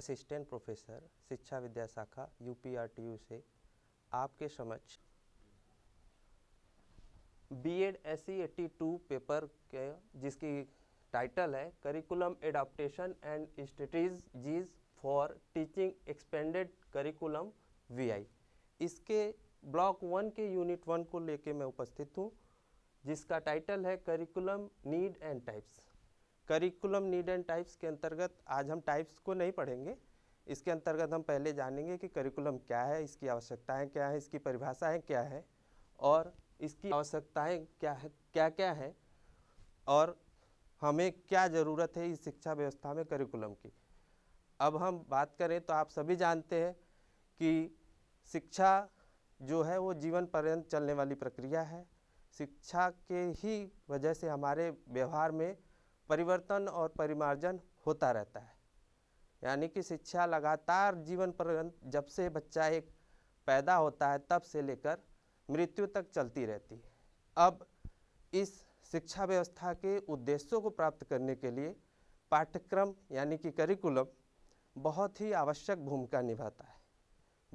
assistant professor शिक्षा विद्या शाखा you से आपके समक्ष बी एड एस पेपर के जिसकी टाइटल है curriculum adaptation and strategies for teaching expanded curriculum V इसके ब्लॉक वन के यूनिट वन को लेके मैं उपस्थित हूँ जिसका टाइटल है curriculum need and types curriculum need and types के अंतर्गत आज हम टाइप्स को नहीं पढ़ेंगे इसके अंतर्गत हम पहले जानेंगे कि करिकुलम क्या है इसकी आवश्यकताएं क्या है इसकी परिभाषाएं क्या है और इसकी आवश्यकताएं क्या है क्या क्या है और हमें क्या ज़रूरत है इस शिक्षा व्यवस्था में करिकुलम की अब हम बात करें तो आप सभी जानते हैं कि शिक्षा जो है वो जीवन पर्यंत चलने वाली प्रक्रिया है शिक्षा के ही वजह से हमारे व्यवहार में परिवर्तन और परिमार्जन होता रहता है यानी कि शिक्षा लगातार जीवन पर्यंत जब से बच्चा एक पैदा होता है तब से लेकर मृत्यु तक चलती रहती है अब इस शिक्षा व्यवस्था के उद्देश्यों को प्राप्त करने के लिए पाठ्यक्रम यानी कि करिकुलम बहुत ही आवश्यक भूमिका निभाता है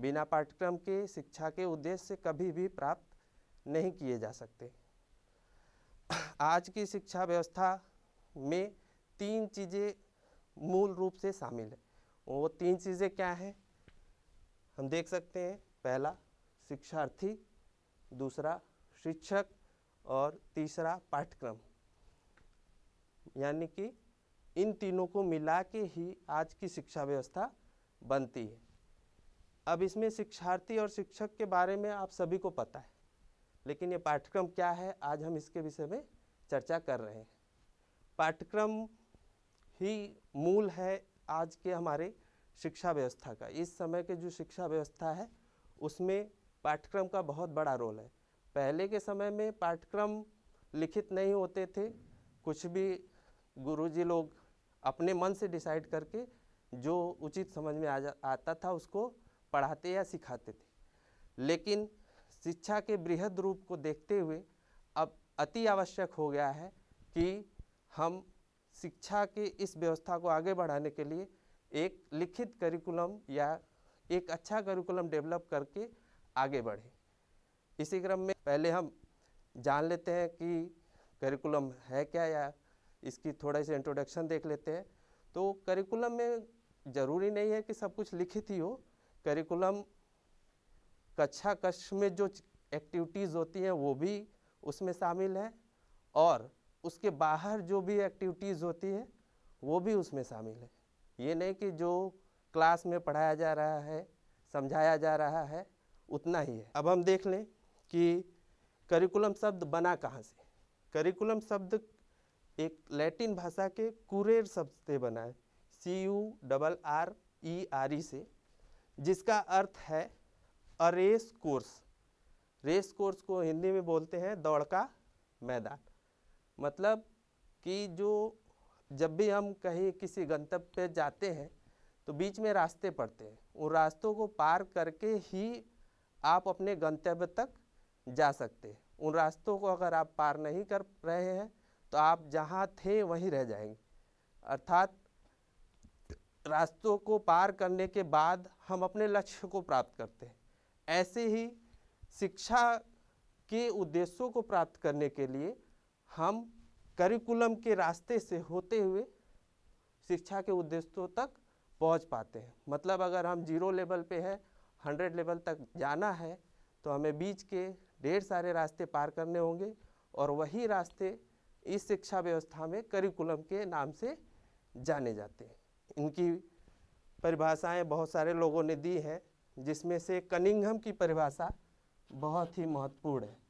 बिना पाठ्यक्रम के शिक्षा के उद्देश्य कभी भी प्राप्त नहीं किए जा सकते आज की शिक्षा व्यवस्था में तीन चीज़ें मूल रूप से शामिल है वो तीन चीज़ें क्या हैं हम देख सकते हैं पहला शिक्षार्थी दूसरा शिक्षक और तीसरा पाठ्यक्रम यानी कि इन तीनों को मिला के ही आज की शिक्षा व्यवस्था बनती है अब इसमें शिक्षार्थी और शिक्षक के बारे में आप सभी को पता है लेकिन ये पाठ्यक्रम क्या है आज हम इसके विषय में चर्चा कर रहे हैं पाठ्यक्रम ही मूल है आज के हमारे शिक्षा व्यवस्था का इस समय के जो शिक्षा व्यवस्था है उसमें पाठ्यक्रम का बहुत बड़ा रोल है पहले के समय में पाठ्यक्रम लिखित नहीं होते थे कुछ भी गुरुजी लोग अपने मन से डिसाइड करके जो उचित समझ में आ जा आता था उसको पढ़ाते या सिखाते थे लेकिन शिक्षा के बृहद रूप को देखते हुए अब अति आवश्यक हो गया है कि हम शिक्षा के इस व्यवस्था को आगे बढ़ाने के लिए एक लिखित करिकुलम या एक अच्छा करिकुलम डेवलप करके आगे बढ़ें इसी क्रम में पहले हम जान लेते हैं कि करिकुलम है क्या या इसकी थोड़ा सी इंट्रोडक्शन देख लेते हैं तो करिकुलम में ज़रूरी नहीं है कि सब कुछ लिखित ही हो करिकुलम कक्षा कक्ष में जो एक्टिविटीज़ होती हैं वो भी उसमें शामिल हैं और उसके बाहर जो भी एक्टिविटीज़ होती है वो भी उसमें शामिल है ये नहीं कि जो क्लास में पढ़ाया जा रहा है समझाया जा रहा है उतना ही है अब हम देख लें कि करिकुलम शब्द बना कहाँ से करिकुलम शब्द एक लैटिन भाषा के कुरेर शब्द से बना है C U double R E R E से जिसका अर्थ है अरेस कोर्स रेस कोर्स को हिंदी में बोलते हैं दौड़ का मैदान मतलब कि जो जब भी हम कहीं किसी गंतव्य पे जाते हैं तो बीच में रास्ते पड़ते हैं उन रास्तों को पार करके ही आप अपने गंतव्य तक जा सकते हैं उन रास्तों को अगर आप पार नहीं कर रहे हैं तो आप जहाँ थे वहीं रह जाएंगे अर्थात रास्तों को पार करने के बाद हम अपने लक्ष्य को प्राप्त करते हैं ऐसे ही शिक्षा के उद्देश्यों को प्राप्त करने के लिए हम करिकुलम के रास्ते से होते हुए शिक्षा के उद्देश्यों तक पहुंच पाते हैं मतलब अगर हम जीरो लेवल पे हैं हंड्रेड लेवल तक जाना है तो हमें बीच के ढेर सारे रास्ते पार करने होंगे और वही रास्ते इस शिक्षा व्यवस्था में करिकुलम के नाम से जाने जाते हैं इनकी परिभाषाएं बहुत सारे लोगों ने दी हैं जिसमें से कनिंगम की परिभाषा बहुत ही महत्वपूर्ण है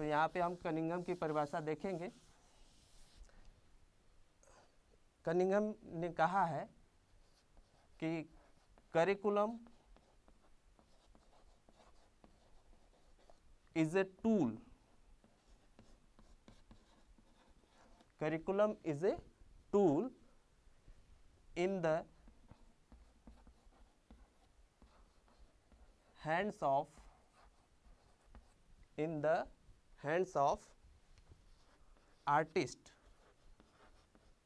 तो यहाँ पे हम कनिंगम की परिभाषा देखेंगे कनिंगम ने कहा है कि curriculum is a tool curriculum is a tool in the hands of in the hands of artist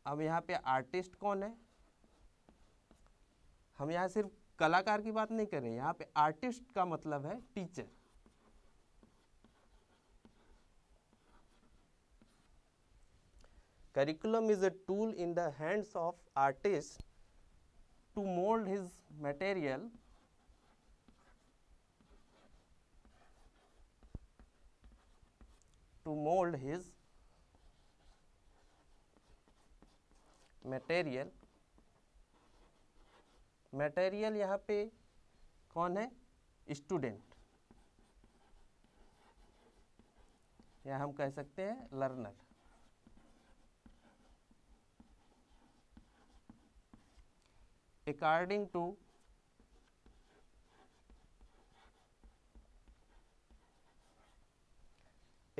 अब यहाँ पे आर्टिस्ट कौन है हम यहाँ सिर्फ कलाकार की बात नहीं कर रहे हैं यहाँ पे आर्टिस्ट का मतलब है teacher curriculum is a tool in the hands of artist to mould his material to mold his material material यहाँ पे कौन है student या हम कह सकते हैं learner according to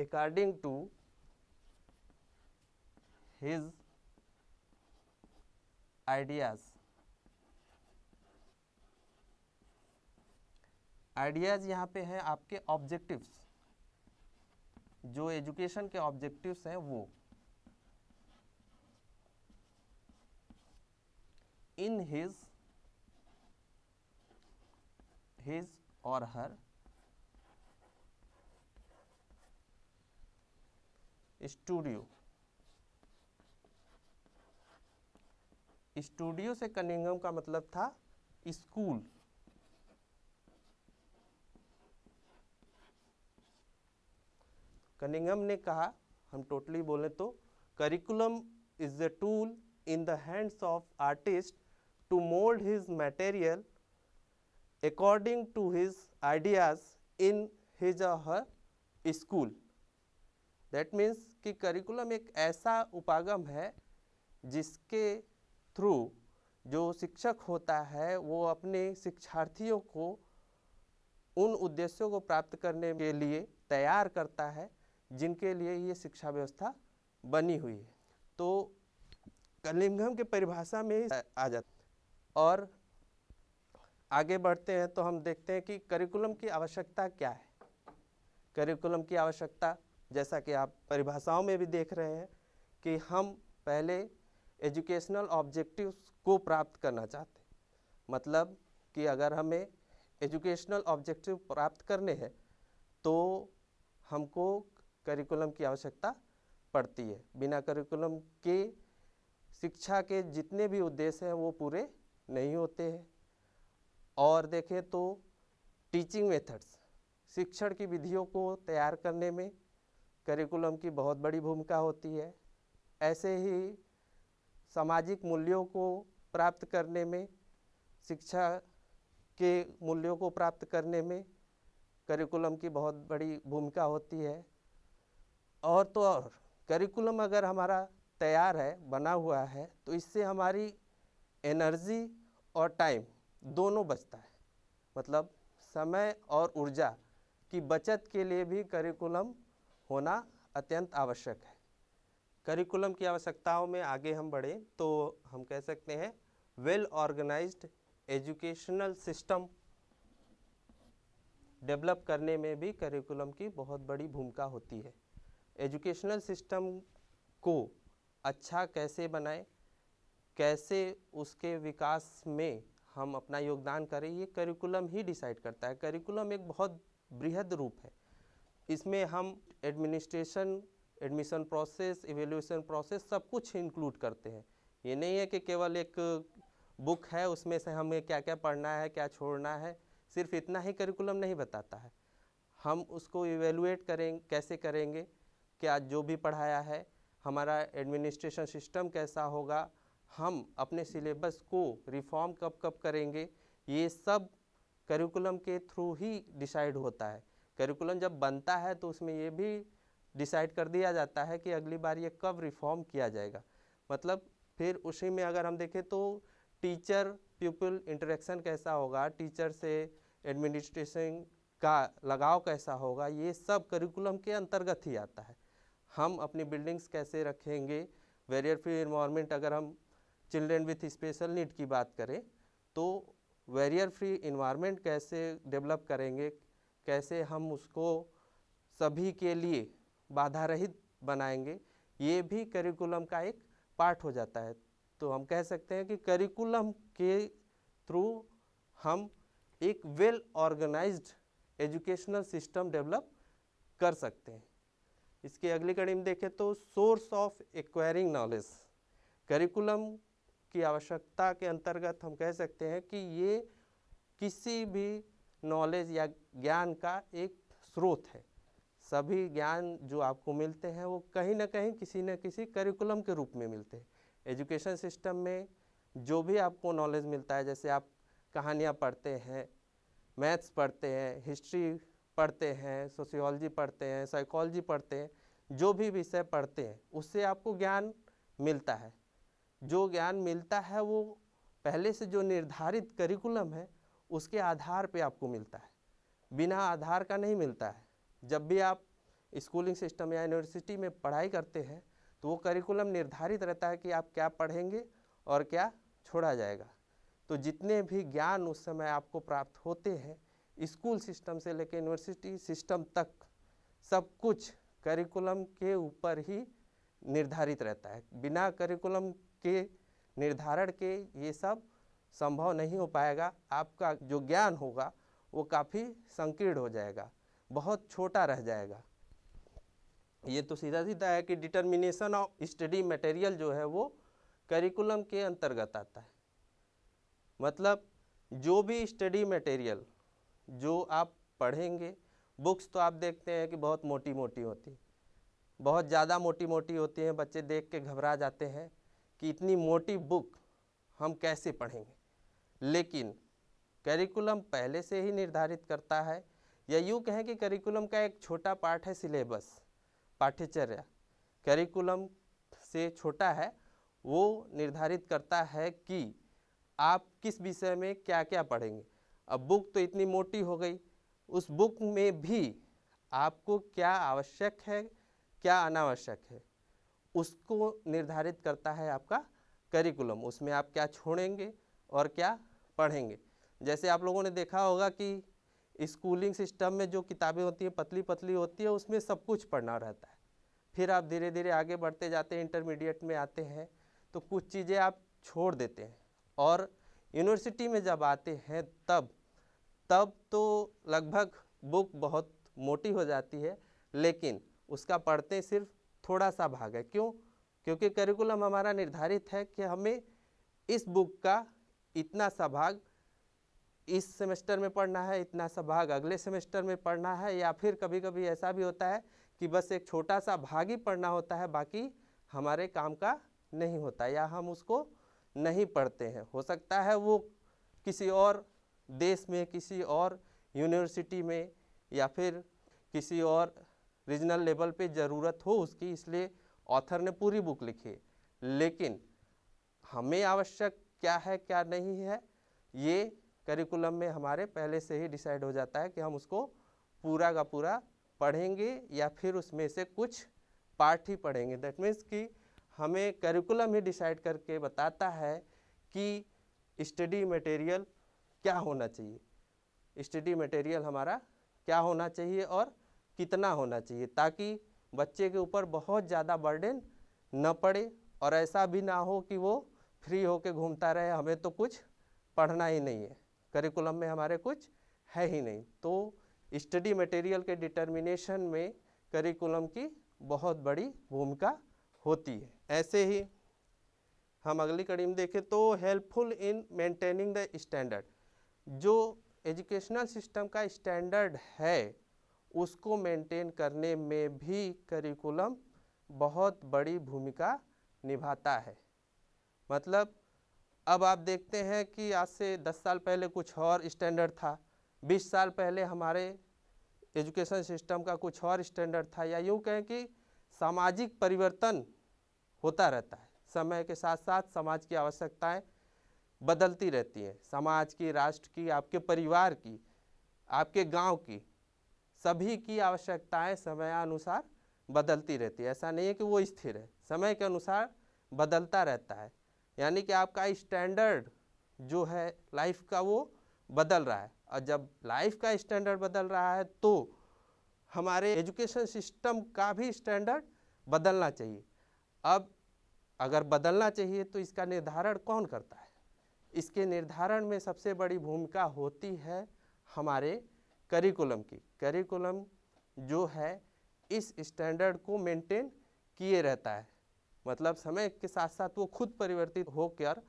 according to his ideas ideas यहाँ पे हैं आपके ऑब्जेक्टिव्स जो एजुकेशन के ऑब्जेक्टिव्स हैं वो इन हिज हिज और हर स्टूडियो स्टूडियो से कनिंगम का मतलब था स्कूल कनिंगम ने कहा हम टोटली बोले तो curriculum is the tool in the hands of artist to mould his material according to his ideas in his uh her school that means कि करिकुलम एक ऐसा उपागम है जिसके थ्रू जो शिक्षक होता है वो अपने शिक्षार्थियों को उन उद्देश्यों को प्राप्त करने के लिए तैयार करता है जिनके लिए ये शिक्षा व्यवस्था बनी हुई है तो कलिंगम के परिभाषा में आ जाता और आगे बढ़ते हैं तो हम देखते हैं कि करिकुलम की आवश्यकता क्या है करिकुलम की आवश्यकता जैसा कि आप परिभाषाओं में भी देख रहे हैं कि हम पहले एजुकेशनल ऑब्जेक्टिव्स को प्राप्त करना चाहते हैं मतलब कि अगर हमें एजुकेशनल ऑब्जेक्टिव प्राप्त करने हैं तो हमको करिकुलम की आवश्यकता पड़ती है बिना करिकुलम के शिक्षा के जितने भी उद्देश्य हैं वो पूरे नहीं होते हैं और देखें तो टीचिंग मेथड्स शिक्षण की विधियों को तैयार करने में करिकुलम की बहुत बड़ी भूमिका होती है ऐसे ही सामाजिक मूल्यों को प्राप्त करने में शिक्षा के मूल्यों को प्राप्त करने में करिकुलम की बहुत बड़ी भूमिका होती है और तो और करिकुलम अगर हमारा तैयार है बना हुआ है तो इससे हमारी एनर्जी और टाइम दोनों बचता है मतलब समय और ऊर्जा की बचत के लिए भी करिकुलम होना अत्यंत आवश्यक है करिकुलम की आवश्यकताओं में आगे हम बढ़े तो हम कह सकते हैं well organised educational system develop करने में भी करिकुलम की बहुत बड़ी भूमिका होती है एजुकेशनल सिस्टम को अच्छा कैसे बनाए कैसे उसके विकास में हम अपना योगदान करें ये करिकुलम ही डिसाइड करता है करिकुलम एक बहुत बृहद रूप है इसमें हम administration admission process evaluation process सब कुछ इंक्लूड करते हैं ये नहीं है कि केवल एक बुक है उसमें से हमें क्या क्या पढ़ना है क्या छोड़ना है सिर्फ इतना ही करिकुलम नहीं बताता है हम उसको इवेलुएट करें कैसे करेंगे क्या जो भी पढ़ाया है हमारा एडमिनिस्ट्रेशन सिस्टम कैसा होगा हम अपने सिलेबस को रिफॉर्म कब कब करेंगे ये सब करिकुलम के थ्रू ही डिसाइड होता है करिकुलम जब बनता है तो उसमें ये भी डिसाइड कर दिया जाता है कि अगली बार ये कब रिफॉर्म किया जाएगा मतलब फिर उसी में अगर हम देखें तो टीचर पीपल इंटरेक्शन कैसा होगा टीचर से एडमिनिस्ट्रेशन का लगाव कैसा होगा ये सब करिकुलम के अंतर्गत ही आता है हम अपनी बिल्डिंग्स कैसे रखेंगे वेरियर फ्री इन्वामेंट अगर हम चिल्ड्रेन विथ स्पेशल नीड की बात करें तो वेरियर फ्री इन्वामेंट कैसे डेवलप करेंगे कैसे हम उसको सभी के लिए बाधा रहित बनाएंगे ये भी करिकुलम का एक पार्ट हो जाता है तो हम कह सकते हैं कि करिकुलम के थ्रू हम एक well organised educational system develop कर सकते हैं इसकी अगली कड़ी में देखें तो source of acquiring knowledge curriculum की आवश्यकता के अंतर्गत हम कह सकते हैं कि ये किसी भी नॉलेज या ज्ञान का एक स्रोत है सभी ज्ञान जो आपको मिलते हैं वो कहीं ना कहीं किसी न किसी करिकुलम के रूप में मिलते हैं एजुकेशन सिस्टम में जो भी आपको नॉलेज मिलता है जैसे आप कहानियाँ पढ़ते हैं मैथ्स पढ़ते हैं हिस्ट्री पढ़ते हैं सोशियोलॉजी पढ़ते हैं साइकोलॉजी पढ़ते हैं जो भी विषय पढ़ते हैं उससे आपको ज्ञान मिलता है जो ज्ञान मिलता है वो पहले से जो निर्धारित करिकुलम है उसके आधार पे आपको मिलता है बिना आधार का नहीं मिलता है जब भी आप स्कूलिंग सिस्टम या यूनिवर्सिटी में पढ़ाई करते हैं तो वो करिकुलम निर्धारित रहता है कि आप क्या पढ़ेंगे और क्या छोड़ा जाएगा तो जितने भी ज्ञान उस समय आपको प्राप्त होते हैं स्कूल सिस्टम से लेकर यूनिवर्सिटी सिस्टम तक सब कुछ करिकुलम के ऊपर ही निर्धारित रहता है बिना करिकुलम के निर्धारण के ये सब संभव नहीं हो पाएगा आपका जो ज्ञान होगा वो काफ़ी संकीर्ण हो जाएगा बहुत छोटा रह जाएगा ये तो सीधा सीधा है कि डिटर्मिनेशन ऑफ स्टडी मटेरियल जो है वो करिकुलम के अंतर्गत आता है मतलब जो भी स्टडी मटेरियल जो आप पढ़ेंगे बुक्स तो आप देखते हैं कि बहुत मोटी मोटी होती बहुत ज़्यादा मोटी मोटी होती हैं बच्चे देख के घबरा जाते हैं कि इतनी मोटी बुक हम कैसे पढ़ेंगे लेकिन करिकुलम पहले से ही निर्धारित करता है या यूँ कहें कि करिकुलम का एक छोटा पार्ट है सिलेबस पाठ्यचर्या करिकुलम से छोटा है वो निर्धारित करता है कि आप किस विषय में क्या क्या पढ़ेंगे अब बुक तो इतनी मोटी हो गई उस बुक में भी आपको क्या आवश्यक है क्या अनावश्यक है उसको निर्धारित करता है आपका करिकुलम उसमें आप क्या छोड़ेंगे और क्या पढ़ेंगे जैसे आप लोगों ने देखा होगा कि स्कूलिंग सिस्टम में जो किताबें होती हैं पतली पतली होती है उसमें सब कुछ पढ़ना रहता है फिर आप धीरे धीरे आगे बढ़ते जाते हैं इंटरमीडिएट में आते हैं तो कुछ चीज़ें आप छोड़ देते हैं और यूनिवर्सिटी में जब आते हैं तब तब तो लगभग बुक बहुत मोटी हो जाती है लेकिन उसका पढ़ते सिर्फ थोड़ा सा भाग है क्यों क्योंकि करिकुलम हमारा निर्धारित है कि हमें इस बुक का इतना सा भाग इस सेमेस्टर में पढ़ना है इतना सा भाग अगले सेमेस्टर में पढ़ना है या फिर कभी कभी ऐसा भी होता है कि बस एक छोटा सा भाग ही पढ़ना होता है बाकी हमारे काम का नहीं होता या हम उसको नहीं पढ़ते हैं हो सकता है वो किसी और देश में किसी और यूनिवर्सिटी में या फिर किसी और रीजनल लेवल पे ज़रूरत हो उसकी इसलिए ऑथर ने पूरी बुक लिखी है लेकिन हमें आवश्यक क्या है क्या नहीं है ये करिकुलम में हमारे पहले से ही डिसाइड हो जाता है कि हम उसको पूरा का पूरा पढ़ेंगे या फिर उसमें से कुछ पार्ट ही पढ़ेंगे दैट मीन्स कि हमें करिकुलम ही डिसाइड करके बताता है कि स्टडी मटेरियल क्या होना चाहिए स्टडी मटेरियल हमारा क्या होना चाहिए और कितना होना चाहिए ताकि बच्चे के ऊपर बहुत ज़्यादा बर्डन न पड़े और ऐसा भी ना हो कि वो फ्री होके घूमता रहे हमें तो कुछ पढ़ना ही नहीं है करिकुलम में हमारे कुछ है ही नहीं तो स्टडी मटेरियल के डिटर्मिनेशन में करिकुलम की बहुत बड़ी भूमिका होती है ऐसे ही हम अगली कड़ी में देखें तो helpful in maintaining the standard जो एजुकेशनल सिस्टम का स्टैंडर्ड है उसको मेंटेन करने में भी करिकुलम बहुत बड़ी भूमिका निभाता है मतलब अब आप देखते हैं कि आज से 10 साल पहले कुछ और स्टैंडर्ड था 20 साल पहले हमारे एजुकेशन सिस्टम का कुछ और स्टैंडर्ड था या यूँ कहें कि सामाजिक परिवर्तन होता रहता है समय के साथ साथ समाज की आवश्यकताएं बदलती रहती हैं समाज की राष्ट्र की आपके परिवार की आपके गांव की सभी की आवश्यकताएं समयानुसार बदलती रहती है ऐसा नहीं है कि वो स्थिर है समय के अनुसार बदलता रहता है यानी कि आपका स्टैंडर्ड जो है लाइफ का वो बदल रहा है और जब लाइफ का स्टैंडर्ड बदल रहा है तो हमारे एजुकेशन सिस्टम का भी स्टैंडर्ड बदलना चाहिए अब अगर बदलना चाहिए तो इसका निर्धारण कौन करता है इसके निर्धारण में सबसे बड़ी भूमिका होती है हमारे करिकुलम की करिकुलम जो है इस स्टैंडर्ड को मेंटेन किए रहता है मतलब समय के साथ साथ वो खुद परिवर्तित होकर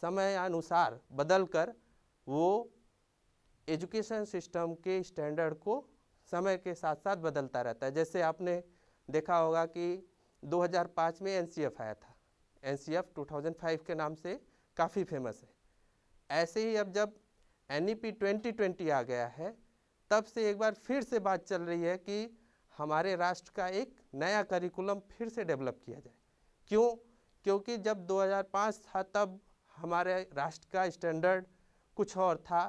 समय अनुसार बदल कर वो एजुकेशन सिस्टम के स्टैंडर्ड को समय के साथ साथ बदलता रहता है जैसे आपने देखा होगा कि 2005 में एन आया था एन 2005 के नाम से काफ़ी फेमस है ऐसे ही अब जब एन ई 2020 आ गया है तब से एक बार फिर से बात चल रही है कि हमारे राष्ट्र का एक नया करिकुलम फिर से डेवलप किया जाए क्यों क्योंकि जब 2005 था तब हमारे राष्ट्र का स्टैंडर्ड कुछ और था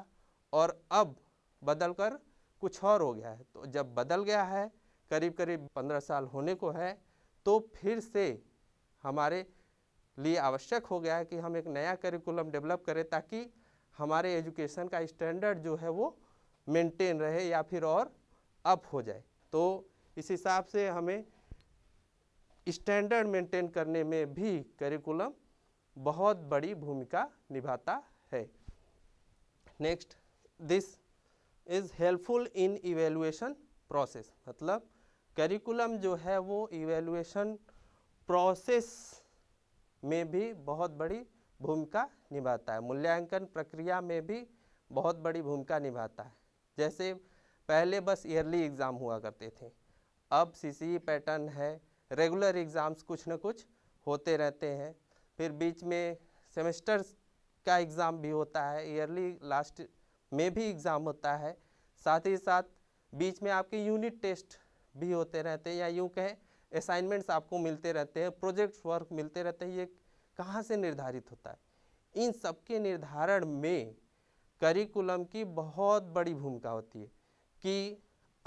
और अब बदल कर कुछ और हो गया है तो जब बदल गया है करीब करीब पंद्रह साल होने को है तो फिर से हमारे लिए आवश्यक हो गया है कि हम एक नया करिकुलम डेवलप करें ताकि हमारे एजुकेशन का स्टैंडर्ड जो है वो मेंटेन रहे या फिर और अप हो जाए तो इस हिसाब से हमें स्टैंडर्ड मेंटेन करने में भी करिकुलम बहुत बड़ी भूमिका निभाता है next this is helpful in evaluation process मतलब करिकुलम जो है वो इवेलुएशन प्रोसेस में भी बहुत बड़ी भूमिका निभाता है मूल्यांकन प्रक्रिया में भी बहुत बड़ी भूमिका निभाता है जैसे पहले बस ईयरली एग्ज़ाम हुआ करते थे अब सी पैटर्न e है रेगुलर एग्ज़ाम्स कुछ ना कुछ होते रहते हैं फिर बीच में सेमेस्टर का एग्ज़ाम भी होता है ईयरली लास्ट में भी एग्ज़ाम होता है साथ ही साथ बीच में आपके यूनिट टेस्ट भी होते रहते हैं या यूँ कहें असाइनमेंट्स आपको मिलते रहते हैं प्रोजेक्ट्स वर्क मिलते रहते हैं ये कहाँ से निर्धारित होता है इन सब के निर्धारण में करिकुलम की बहुत बड़ी भूमिका होती है कि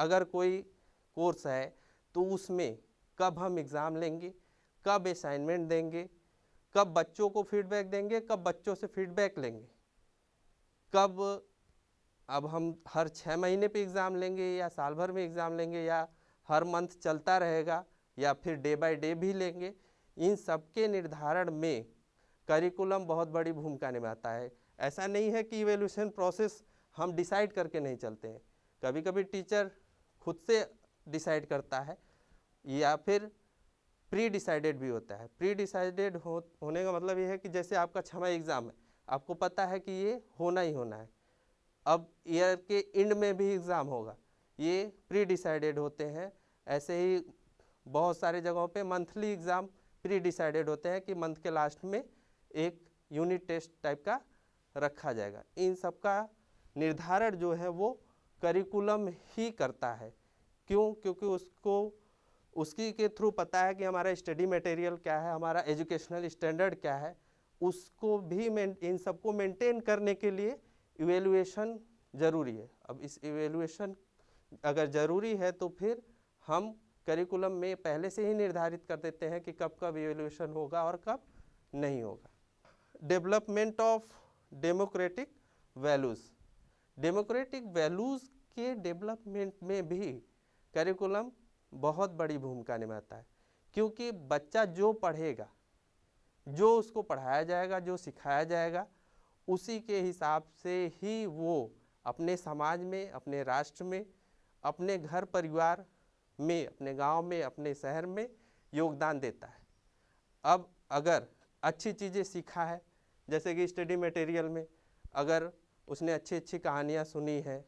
अगर कोई कोर्स है तो उसमें कब हम एग्ज़ाम लेंगे कब असाइनमेंट देंगे कब बच्चों को फीडबैक देंगे कब बच्चों से फीडबैक लेंगे कब अब हम हर छः महीने पे एग्ज़ाम लेंगे या साल भर में एग्ज़ाम लेंगे या हर मंथ चलता रहेगा या फिर डे बाय डे भी लेंगे इन सब के निर्धारण में करिकुलम बहुत बड़ी भूमिका निभाता है ऐसा नहीं है कि इवेल्यूशन प्रोसेस हम डिसाइड करके नहीं चलते हैं कभी कभी टीचर खुद से डिसाइड करता है या फिर प्री डिसाइडेड भी होता है प्री डिसाइडेड हो होने का मतलब ये है कि जैसे आपका छमा एग्ज़ाम है आपको पता है कि ये होना ही होना है अब ईयर के एंड में भी एग्ज़ाम होगा ये प्री डिसाइडेड होते हैं ऐसे ही बहुत सारे जगहों पे मंथली एग्ज़ाम प्री डिसाइडेड होते हैं कि मंथ के लास्ट में एक यूनिट टेस्ट टाइप का रखा जाएगा इन सब का निर्धारण जो है वो करिकुलम ही करता है क्यों क्योंकि उसको उसकी के थ्रू पता है कि हमारा स्टडी मटेरियल क्या है हमारा एजुकेशनल स्टैंडर्ड क्या है उसको भी इन सबको मेंटेन करने के लिए इवेलुएशन ज़रूरी है अब इस इवेलुएशन अगर ज़रूरी है तो फिर हम करिकुलम में पहले से ही निर्धारित कर देते हैं कि कब कब इवेलुएशन होगा और कब नहीं होगा development of democratic values democratic values के डेवलपमेंट में भी करिकुलम बहुत बड़ी भूमिका निभाता है क्योंकि बच्चा जो पढ़ेगा जो उसको पढ़ाया जाएगा जो सिखाया जाएगा उसी के हिसाब से ही वो अपने समाज में अपने राष्ट्र में अपने घर परिवार में अपने गांव में अपने शहर में योगदान देता है अब अगर अच्छी चीज़ें सीखा है जैसे कि स्टडी मटेरियल में अगर उसने अच्छी अच्छी कहानियाँ सुनी हैं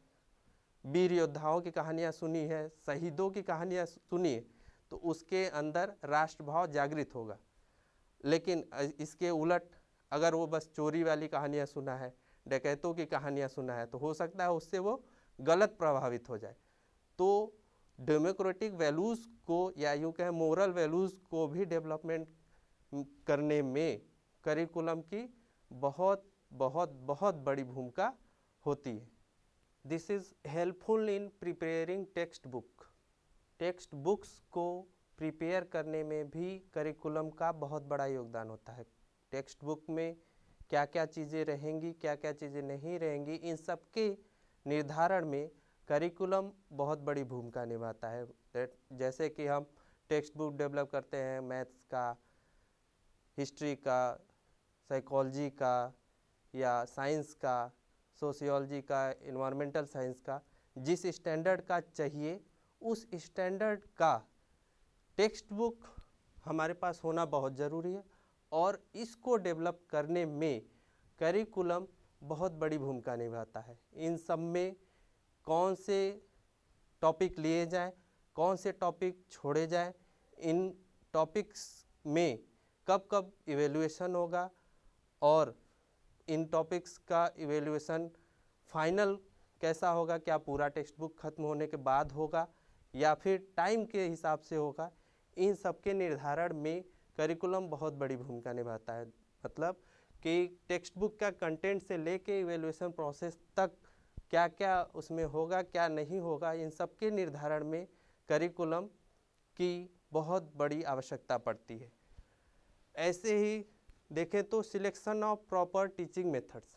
वीर योद्धाओं की कहानियाँ सुनी है शहीदों की कहानियाँ सुनी है तो उसके अंदर राष्ट्रभाव जागृत होगा लेकिन इसके उलट अगर वो बस चोरी वाली कहानियाँ सुना है डकैतों की कहानियाँ सुना है तो हो सकता है उससे वो गलत प्रभावित हो जाए तो डेमोक्रेटिक वैल्यूज़ को या यूँ कहें मोरल वैल्यूज़ को भी डेवलपमेंट करने में करिकुलम की बहुत बहुत बहुत बड़ी भूमिका होती है this is helpful in preparing text book text books को प्रिपेयर करने में भी करिकुलम का बहुत बड़ा योगदान होता है टेक्स्ट बुक में क्या क्या चीज़ें रहेंगी क्या क्या चीज़ें नहीं रहेंगी इन सब के निर्धारण में करिकुलम बहुत बड़ी भूमिका निभाता है जैसे कि हम टेक्स्ट बुक डेवलप करते हैं मैथ्स का हिस्ट्री का साइकोलॉजी का या साइंस का सोशियोलॉजी का इन्वायरमेंटल साइंस का जिस स्टैंडर्ड का चाहिए उस स्टैंडर्ड का टेक्स्ट बुक हमारे पास होना बहुत ज़रूरी है और इसको डेवलप करने में करिकुलम बहुत बड़ी भूमिका निभाता है इन सब में कौन से टॉपिक लिए जाएं कौन से टॉपिक छोड़े जाएं इन टॉपिक्स में कब कब इवेल्युएशन होगा और इन टॉपिक्स का इवेल्यूएसन फाइनल कैसा होगा क्या पूरा टेक्स्ट बुक खत्म होने के बाद होगा या फिर टाइम के हिसाब से होगा इन सब के निर्धारण में करिकुलम बहुत बड़ी भूमिका निभाता है मतलब कि टेक्स्ट बुक का कंटेंट से लेके इवेल्यूएसन प्रोसेस तक क्या क्या उसमें होगा क्या नहीं होगा इन सब के निर्धारण में करिकुलम की बहुत बड़ी आवश्यकता पड़ती है ऐसे ही देखें तो selection of proper teaching methods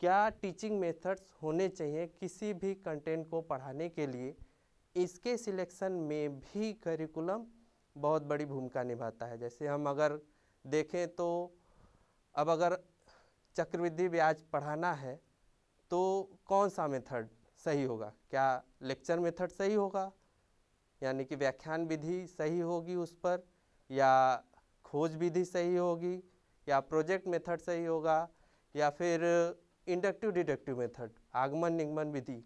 क्या टीचिंग मेथड्स होने चाहिए किसी भी कंटेंट को पढ़ाने के लिए इसके सिलेक्शन में भी करिकुलम बहुत बड़ी भूमिका निभाता है जैसे हम अगर देखें तो अब अगर चक्रवृद्धि ब्याज पढ़ाना है तो कौन सा मेथड सही होगा क्या लेक्चर मेथड सही होगा यानी कि व्याख्यान विधि सही होगी उस पर या खोज विधि सही होगी या प्रोजेक्ट मेथड सही होगा या फिर इंडक्टिव डिडक्टिव मेथड आगमन निगमन विधि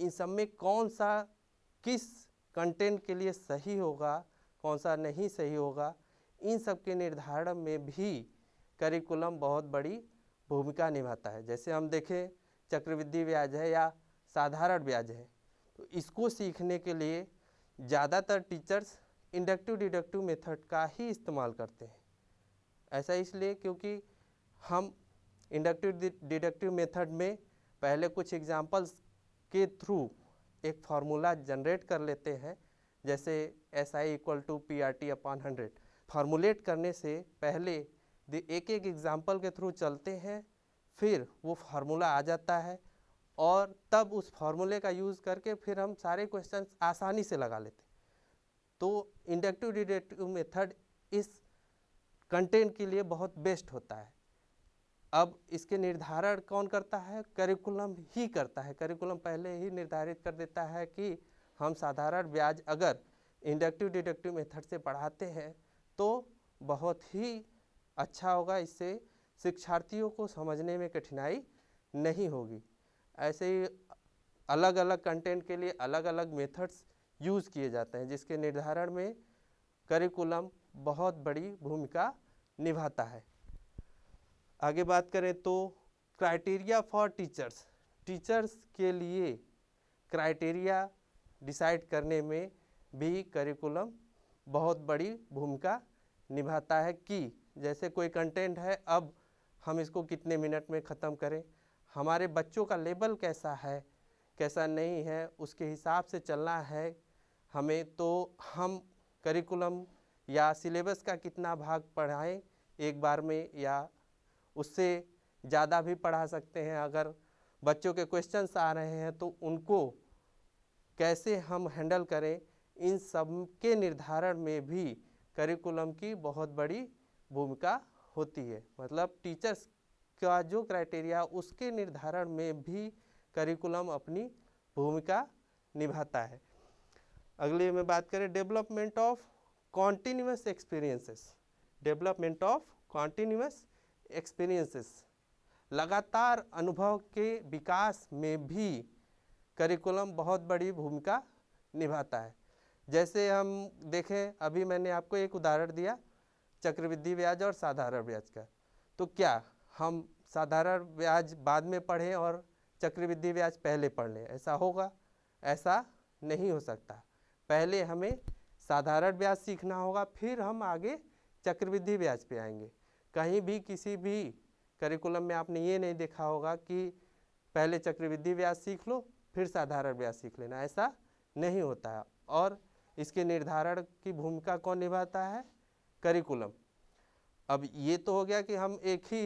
इन सब में कौन सा किस कंटेंट के लिए सही होगा कौन सा नहीं सही होगा इन सब के निर्धारण में भी करिकुलम बहुत बड़ी भूमिका निभाता है जैसे हम देखें चक्रवृद्धि ब्याज है या साधारण ब्याज है तो इसको सीखने के लिए ज़्यादातर टीचर्स इंडक्टिव डिडक्टिव मेथड का ही इस्तेमाल करते हैं ऐसा इसलिए क्योंकि हम इंडक्टिव डिडक्टिव मेथड में पहले कुछ एग्जांपल्स के थ्रू एक फार्मूला जनरेट कर लेते हैं जैसे S I equal to P R T upon hundred formulate करने से पहले एक एक एग्ज़ाम्पल के थ्रू चलते हैं फिर वो फार्मूला आ जाता है और तब उस फार्मूले का यूज़ करके फिर हम सारे क्वेश्चन आसानी से लगा लेते हैं तो इंडक्टिव डिडक्टिव मेथड इस कंटेंट के लिए बहुत बेस्ट होता है अब इसके निर्धारण कौन करता है करिकुलम ही करता है करिकुलम पहले ही निर्धारित कर देता है कि हम साधारण ब्याज अगर इंडक्टिव डिडक्टिव मेथड से पढ़ाते हैं तो बहुत ही अच्छा होगा इससे शिक्षार्थियों को समझने में कठिनाई नहीं होगी ऐसे ही अलग अलग कंटेंट के लिए अलग अलग मेथड्स यूज़ किए जाते हैं जिसके निर्धारण में करिकुलम बहुत बड़ी भूमिका निभाता है आगे बात करें तो क्राइटेरिया फॉर टीचर्स टीचर्स के लिए क्राइटेरिया डिसाइड करने में भी करिकुलम बहुत बड़ी भूमिका निभाता है कि जैसे कोई कंटेंट है अब हम इसको कितने मिनट में ख़त्म करें हमारे बच्चों का लेवल कैसा है कैसा नहीं है उसके हिसाब से चलना है हमें तो हम करिकुलम या सिलेबस का कितना भाग पढ़ाएं एक बार में या उससे ज़्यादा भी पढ़ा सकते हैं अगर बच्चों के क्वेश्चंस आ रहे हैं तो उनको कैसे हम हैंडल करें इन सब के निर्धारण में भी करिकुलम की बहुत बड़ी भूमिका होती है मतलब टीचर्स का जो क्राइटेरिया उसके निर्धारण में भी करिकुलम अपनी भूमिका निभाता है अगले में बात करें development of continuous experiences development of continuous experiences लगातार अनुभव के विकास में भी करिकुलम बहुत बड़ी भूमिका निभाता है जैसे हम देखें अभी मैंने आपको एक उदाहरण दिया चक्रवृद्धि ब्याज और साधारण ब्याज का तो क्या हम साधारण ब्याज बाद में पढ़ें और चक्रवृद्धि ब्याज पहले पढ़ लें ऐसा होगा ऐसा नहीं हो सकता पहले हमें साधारण ब्याज सीखना होगा फिर हम आगे चक्रवृद्धि ब्याज पे आएंगे कहीं भी किसी भी करिकुलम में आपने ये नहीं देखा होगा कि पहले चक्रवृद्धि ब्याज सीख लो फिर साधारण ब्याज सीख लेना ऐसा नहीं होता है और इसके निर्धारण की भूमिका कौन निभाता है करिकुलम अब ये तो हो गया कि हम एक ही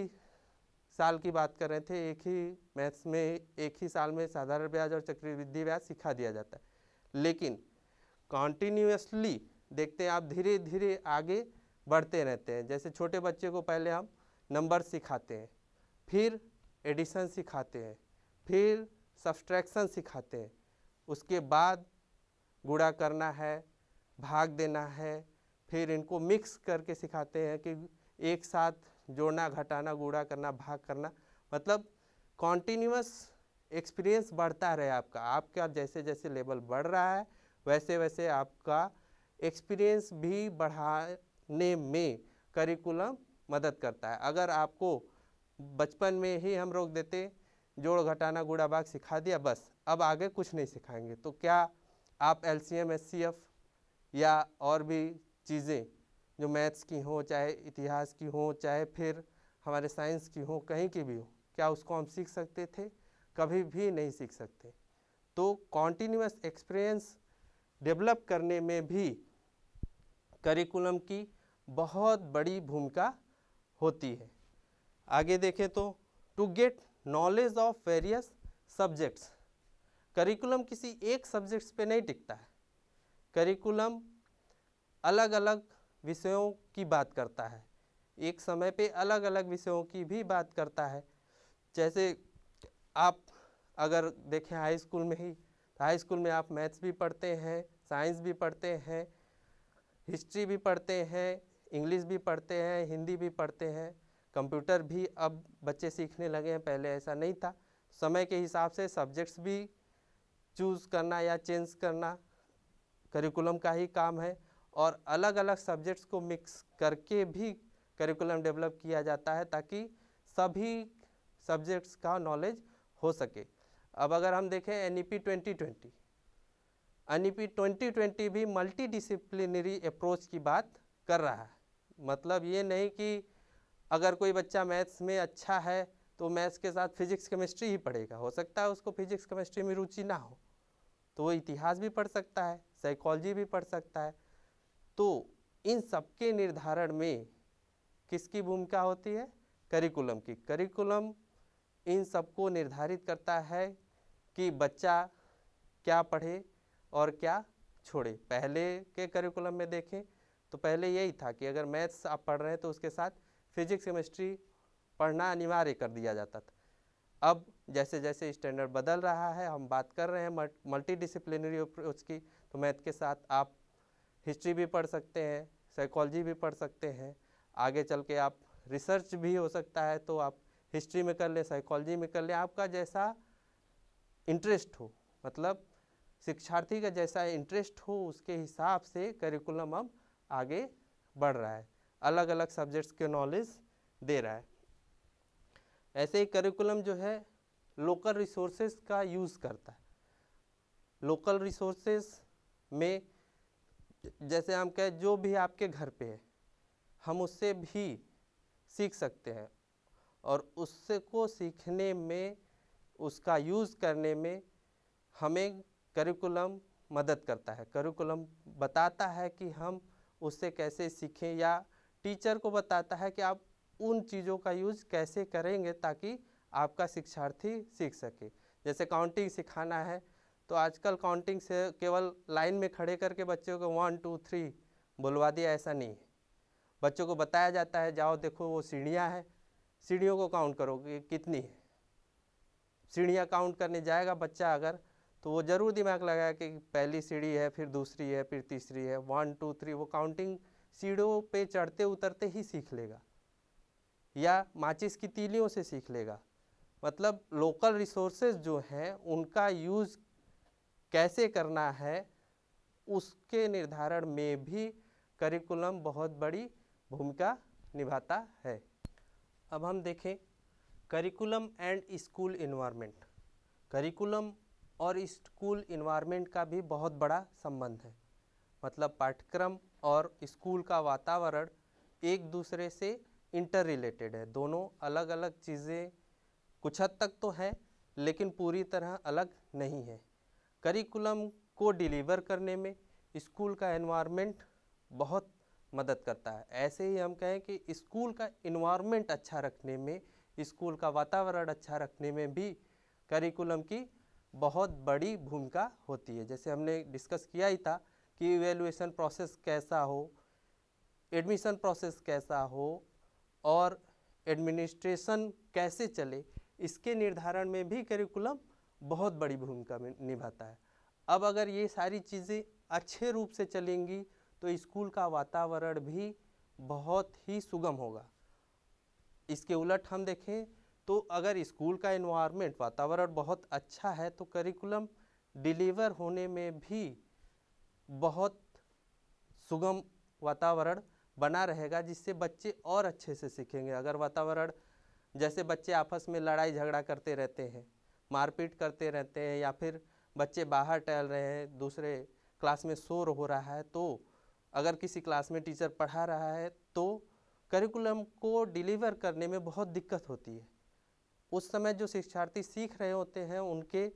साल की बात कर रहे थे एक ही मैथ्स में एक ही साल में साधारण ब्याज और चक्रवृद्धि ब्याज सिखा दिया जाता है लेकिन कॉन्टीन्यूसली देखते हैं आप धीरे धीरे आगे बढ़ते रहते हैं जैसे छोटे बच्चे को पहले हम नंबर सिखाते हैं फिर एडिशन सिखाते हैं फिर सब्सट्रैक्शन सिखाते हैं उसके बाद गुड़ा करना है भाग देना है फिर इनको मिक्स करके सिखाते हैं कि एक साथ जोड़ना घटाना गुड़ा करना भाग करना मतलब कॉन्टीन्यूस एक्सपीरियंस बढ़ता रहे आपका आपका जैसे जैसे लेवल बढ़ रहा है वैसे वैसे आपका एक्सपीरियंस भी बढ़ाने में करिकुलम मदद करता है अगर आपको बचपन में ही हम रोक देते जोड़ घटाना गुड़ा भाग सिखा दिया बस अब आगे कुछ नहीं सिखाएंगे तो क्या आप L C M S C F या और भी चीज़ें जो मैथ्स की हों चाहे इतिहास की हों चाहे फिर हमारे साइंस की हों कहीं की भी हो क्या उसको हम सीख सकते थे कभी भी नहीं सीख सकते तो कॉन्टीन्यूस एक्सपीरियंस डेवलप करने में भी करिकुलम की बहुत बड़ी भूमिका होती है आगे देखें तो to get knowledge of various subjects curriculum किसी एक सब्जेक्ट्स पे नहीं टिकता है करिकुलम अलग अलग विषयों की बात करता है एक समय पे अलग अलग विषयों की भी बात करता है जैसे आप अगर देखें हाई स्कूल में ही हाई स्कूल में आप मैथ्स भी पढ़ते हैं साइंस भी पढ़ते हैं हिस्ट्री भी पढ़ते हैं इंग्लिश भी पढ़ते हैं हिंदी भी पढ़ते हैं कंप्यूटर भी अब बच्चे सीखने लगे हैं पहले ऐसा नहीं था समय के हिसाब से सब्जेक्ट्स भी चूज़ करना या चेंज करना करिकुलम का ही काम है और अलग अलग सब्जेक्ट्स को मिक्स करके भी करिकुलम डेवलप किया जाता है ताकि सभी सब्जेक्ट्स का नॉलेज हो सके अब अगर हम देखें N E P twenty twenty NEP 2020 twenty twenty भी मल्टीडिसिप्लिनरी अप्रोच की बात कर रहा है मतलब ये नहीं कि अगर कोई बच्चा मैथ्स में अच्छा है तो मैथ्स के साथ फिजिक्स केमिस्ट्री ही पढ़ेगा हो सकता है उसको फिजिक्स केमिस्ट्री में रुचि ना हो तो वो इतिहास भी पढ़ सकता है साइकोलॉजी भी पढ़ सकता है तो इन सबके निर्धारण में किसकी भूमिका होती है करिकुलम की करिकुलम इन सबको निर्धारित करता है कि बच्चा क्या पढ़े और क्या छोड़े पहले के करिकुलम में देखें तो पहले यही था कि अगर मैथ्स आप पढ़ रहे हैं तो उसके साथ फिजिक्स केमिस्ट्री पढ़ना अनिवार्य कर दिया जाता था अब जैसे जैसे स्टैंडर्ड बदल रहा है हम बात कर रहे हैं मल्टी डिसिप्लिनरी अप्रोच की तो मैथ के साथ आप हिस्ट्री भी पढ़ सकते हैं साइकोलॉजी भी पढ़ सकते हैं आगे चल के आप रिसर्च भी हो सकता है तो आप हिस्ट्री में कर लें साइकोलॉजी में कर लें आपका जैसा इंटरेस्ट हो मतलब शिक्षार्थी का जैसा इंटरेस्ट हो उसके हिसाब से करिकुलम अब आगे बढ़ रहा है अलग अलग सब्जेक्ट्स के नॉलेज दे रहा है ऐसे ही करिकुलम जो है लोकल रिसोर्सेज का यूज़ करता है लोकल रिसोर्सेज में जैसे हम कहें जो भी आपके घर पे है हम उससे भी सीख सकते हैं और उससे को सीखने में उसका यूज़ करने में हमें करिकुलम मदद करता है करिकुलम बताता है कि हम उससे कैसे सीखें या टीचर को बताता है कि आप उन चीज़ों का यूज़ कैसे करेंगे ताकि आपका शिक्षार्थी सीख सके जैसे काउंटिंग सिखाना है तो आजकल काउंटिंग से केवल लाइन में खड़े करके बच्चों को वन टू थ्री बुलवा दिया ऐसा नहीं है बच्चों को बताया जाता है जाओ देखो वो सीढ़ियाँ हैं सीढ़ियों को काउंट करो कि कितनी है सीढ़ियाँ काउंट करने जाएगा बच्चा अगर तो वो ज़रूर दिमाग लगाया कि पहली सीढ़ी है फिर दूसरी है फिर तीसरी है वन टू थ्री वो काउंटिंग सीढ़ियों पे चढ़ते उतरते ही सीख लेगा या माचिस की तीलियों से सीख लेगा मतलब लोकल रिसोर्सेज जो हैं उनका यूज़ कैसे करना है उसके निर्धारण में भी करिकुलम बहुत बड़ी भूमिका निभाता है अब हम देखें curriculum and school environment curriculum और स्कूल इन्वायरमेंट का भी बहुत बड़ा संबंध है मतलब पाठ्यक्रम और स्कूल का वातावरण एक दूसरे से इंटर रिलेटेड है दोनों अलग अलग चीज़ें कुछ हद तक तो हैं लेकिन पूरी तरह अलग नहीं है करिकुलम को डिलीवर करने में स्कूल का एनवायरनमेंट बहुत मदद करता है ऐसे ही हम कहें कि स्कूल का इन्वायरमेंट अच्छा रखने में स्कूल का वातावरण अच्छा रखने में भी करिकुलम की बहुत बड़ी भूमिका होती है जैसे हमने डिस्कस किया ही था कि इवेलुएसन प्रोसेस कैसा हो एडमिशन प्रोसेस कैसा हो और एडमिनिस्ट्रेशन कैसे चले इसके निर्धारण में भी करिकुलम बहुत बड़ी भूमिका में निभाता है अब अगर ये सारी चीज़ें अच्छे रूप से चलेंगी तो स्कूल का वातावरण भी बहुत ही सुगम होगा इसके उलट हम देखें तो अगर स्कूल का इन्वायरमेंट वातावरण बहुत अच्छा है तो करिकुलम डिलीवर होने में भी बहुत सुगम वातावरण बना रहेगा जिससे बच्चे और अच्छे से सीखेंगे अगर वातावरण जैसे बच्चे आपस में लड़ाई झगड़ा करते रहते हैं मारपीट करते रहते हैं या फिर बच्चे बाहर टहल रहे हैं दूसरे क्लास में शोर हो रहा है तो अगर किसी क्लास में टीचर पढ़ा रहा है तो करिकुलम को डिलीवर करने में बहुत दिक्कत होती है उस समय जो शिक्षार्थी सीख रहे होते हैं उनके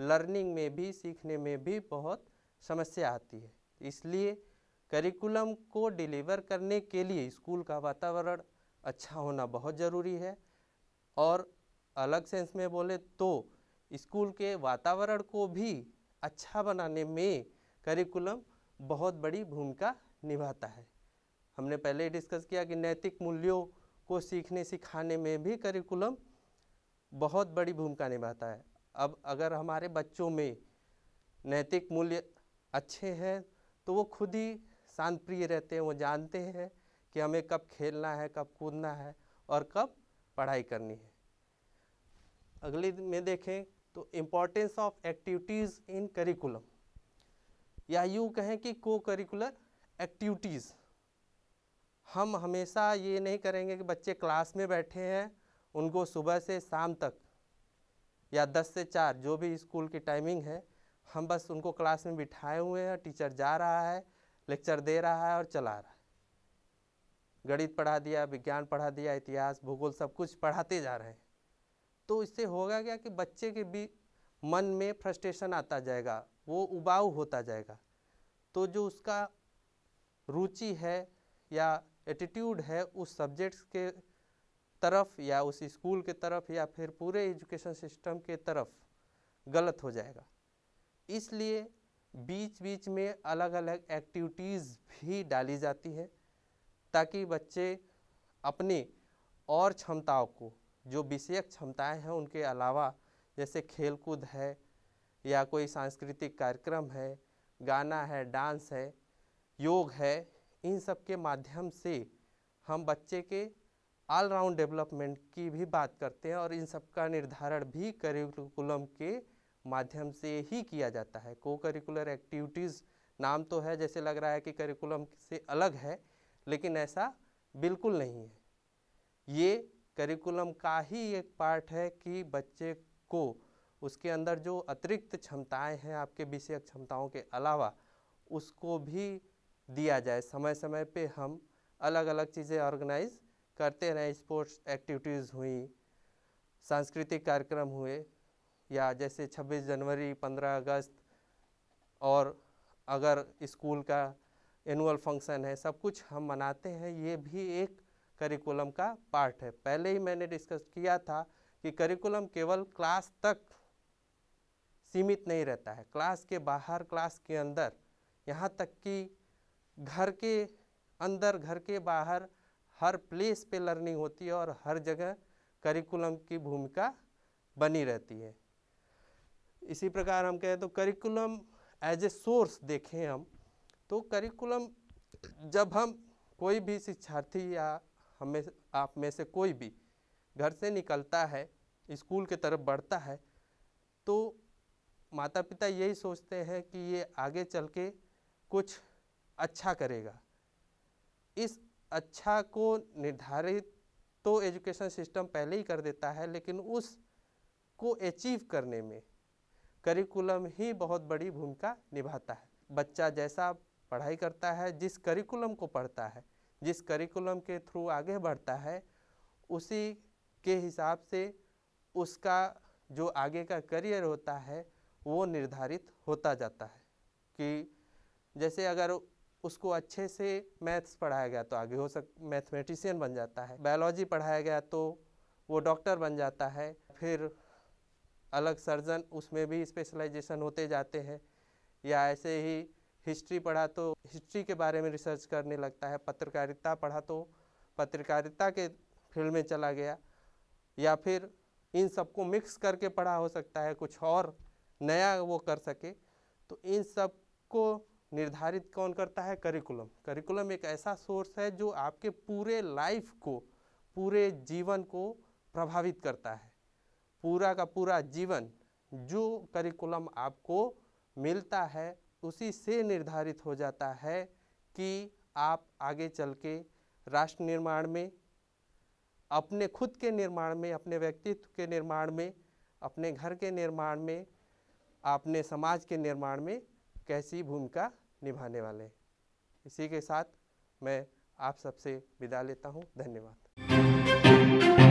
लर्निंग में भी सीखने में भी बहुत समस्या आती है इसलिए करिकुलम को डिलीवर करने के लिए स्कूल का वातावरण अच्छा होना बहुत ज़रूरी है और अलग सेंस में बोले तो स्कूल के वातावरण को भी अच्छा बनाने में करिकुलम बहुत बड़ी भूमिका निभाता है हमने पहले डिस्कस किया कि नैतिक मूल्यों को सीखने सिखाने में भी करिकुलम बहुत बड़ी भूमिका निभाता है अब अगर हमारे बच्चों में नैतिक मूल्य अच्छे हैं तो वो खुद ही शांत प्रिय रहते हैं वो जानते हैं कि हमें कब खेलना है कब कूदना है और कब पढ़ाई करनी है अगले में देखें तो importance of activities in curriculum या यूँ कहें कि को करिकुलर एक्टिविटीज़ हम हमेशा ये नहीं करेंगे कि बच्चे क्लास में बैठे हैं उनको सुबह से शाम तक या 10 से 4 जो भी स्कूल की टाइमिंग है हम बस उनको क्लास में बिठाए हुए हैं टीचर जा रहा है लेक्चर दे रहा है और चला रहा है गणित पढ़ा दिया विज्ञान पढ़ा दिया इतिहास भूगोल सब कुछ पढ़ाते जा रहे हैं तो इससे होगा क्या कि बच्चे के भी मन में फ्रस्ट्रेशन आता जाएगा वो उबाऊ होता जाएगा तो जो उसका रुचि है या एटीट्यूड है उस सब्जेक्ट्स के तरफ या उस स्कूल के तरफ या फिर पूरे एजुकेशन सिस्टम के तरफ गलत हो जाएगा इसलिए बीच बीच में अलग अलग एक्टिविटीज़ भी डाली जाती है ताकि बच्चे अपनी और क्षमताओं को जो विषयक क्षमताएं हैं उनके अलावा जैसे खेलकूद है या कोई सांस्कृतिक कार्यक्रम है गाना है डांस है योग है इन सब के माध्यम से हम बच्चे के ऑलराउंड डेवलपमेंट की भी बात करते हैं और इन सब का निर्धारण भी करिकुलम के माध्यम से ही किया जाता है को करिकुलर एक्टिविटीज़ नाम तो है जैसे लग रहा है कि करिकुलम से अलग है लेकिन ऐसा बिल्कुल नहीं है ये करिकुलम का ही एक पार्ट है कि बच्चे को उसके अंदर जो अतिरिक्त क्षमताएं हैं आपके विषय क्षमताओं के अलावा उसको भी दिया जाए समय समय पे हम अलग अलग चीज़ें ऑर्गेनाइज करते रहे स्पोर्ट्स एक्टिविटीज़ हुई सांस्कृतिक कार्यक्रम हुए या जैसे 26 जनवरी 15 अगस्त और अगर स्कूल का एनुअल फंक्शन है सब कुछ हम मनाते हैं ये भी एक करिकुलम का पार्ट है पहले ही मैंने डिस्कस किया था कि करिकुलम केवल क्लास तक सीमित नहीं रहता है क्लास के बाहर क्लास के अंदर यहाँ तक कि घर के अंदर घर के बाहर हर प्लेस पे लर्निंग होती है और हर जगह करिकुलम की भूमिका बनी रहती है इसी प्रकार हम कहें तो करिकुलम एज ए सोर्स देखें हम तो करिकुलम जब हम कोई भी शिक्षार्थी या हमें आप में से कोई भी घर से निकलता है स्कूल के तरफ बढ़ता है तो माता पिता यही सोचते हैं कि ये आगे चल के कुछ अच्छा करेगा इस अच्छा को निर्धारित तो एजुकेशन सिस्टम पहले ही कर देता है लेकिन उस को अचीव करने में करिकुलम ही बहुत बड़ी भूमिका निभाता है बच्चा जैसा पढ़ाई करता है जिस करिकुलम को पढ़ता है जिस करिकुलम के थ्रू आगे बढ़ता है उसी के हिसाब से उसका जो आगे का करियर होता है वो निर्धारित होता जाता है कि जैसे अगर उसको अच्छे से मैथ्स पढ़ाया गया तो आगे हो सक मैथमेटिशियन बन जाता है बायोलॉजी पढ़ाया गया तो वो डॉक्टर बन जाता है फिर अलग सर्जन उसमें भी स्पेशलाइजेशन होते जाते हैं या ऐसे ही हिस्ट्री पढ़ा तो हिस्ट्री के बारे में रिसर्च करने लगता है पत्रकारिता पढ़ा तो पत्रकारिता के फील्ड में चला गया या फिर इन सबको मिक्स करके पढ़ा हो सकता है कुछ और नया वो कर सके तो इन सब को निर्धारित कौन करता है करिकुलम करिकुलम एक ऐसा सोर्स है जो आपके पूरे लाइफ को पूरे जीवन को प्रभावित करता है पूरा का पूरा जीवन जो करिकुलम आपको मिलता है उसी से निर्धारित हो जाता है कि आप आगे चल के राष्ट्र निर्माण में अपने खुद के निर्माण में अपने व्यक्तित्व के निर्माण में अपने घर के निर्माण में अपने समाज के निर्माण में कैसी भूमिका निभाने वाले हैं इसी के साथ मैं आप सबसे विदा लेता हूँ धन्यवाद